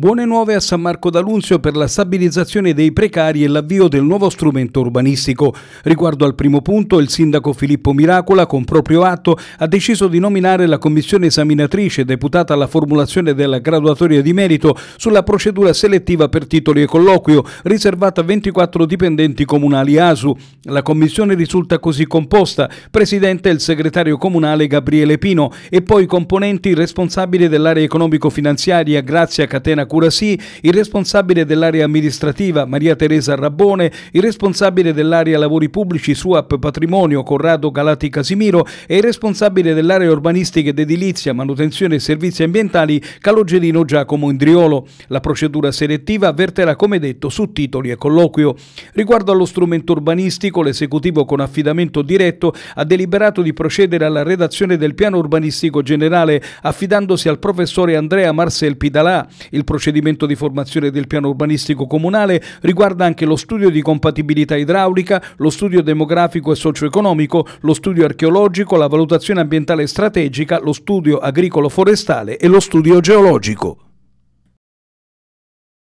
Buone nuove a San Marco d'Alunzio per la stabilizzazione dei precari e l'avvio del nuovo strumento urbanistico. Riguardo al primo punto, il sindaco Filippo Miracola, con proprio atto, ha deciso di nominare la commissione esaminatrice deputata alla formulazione della graduatoria di merito sulla procedura selettiva per titoli e colloquio, riservata a 24 dipendenti comunali ASU. La commissione risulta così composta: presidente il segretario comunale Gabriele Pino e poi componenti responsabili dell'area economico-finanziaria Grazia Catena Curasì, il responsabile dell'area amministrativa Maria Teresa Rabbone, il responsabile dell'area lavori pubblici SUAP Patrimonio Corrado Galati Casimiro e il responsabile dell'area urbanistica ed edilizia, manutenzione e servizi ambientali Calogedino Giacomo Indriolo. La procedura selettiva avverterà come detto su titoli e colloquio. Riguardo allo strumento urbanistico, l'esecutivo con affidamento diretto ha deliberato di procedere alla redazione del piano urbanistico generale affidandosi al professore Andrea Marcel Pidalà, il procedimento di formazione del piano urbanistico comunale riguarda anche lo studio di compatibilità idraulica, lo studio demografico e socio-economico, lo studio archeologico, la valutazione ambientale strategica, lo studio agricolo-forestale e lo studio geologico.